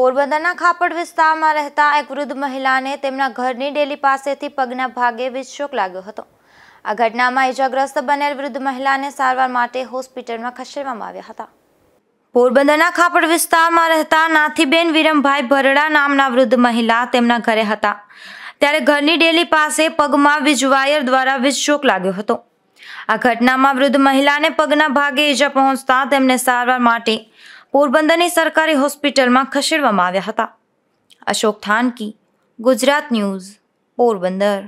પોરબંદરના ખાપડ વિસ્તારમાં રહેતા એક વૃદ્ધ મહિલાને તેમના ઘરની ડેલી પાસેથી પગના ભાગે વીજશોક લાગ્યો હતો આ ઘટનામાં ઇજાગ્રસ્ત બનેલ વૃદ્ધ મહિલાને સારવાર માટે હોસ્પિટલમાં ખસેડવામાં આવ્યા હતા પોરબંદરના ખાપડ વિસ્તારમાં રહેતા નાથીબેન વિરમભાઈ ભરડા નામના વૃદ્ધ મહિલા તેમના ઘરે હતા ત્યારે ઘરની ડેલી પાસે પગમાં વીજવાયર દ્વારા વીજશોક લાગ્યો હતો આ ઘટનામાં વૃદ્ધ મહિલાને પગના ભાગે ઈજા પહોંચતા તેમને સારવાર માટે પોરબંદરની સરકારી હોસ્પિટલમાં ખસેડવામાં આવ્યા હતા અશોક થાનકી ગુજરાત ન્યૂઝ પોરબંદર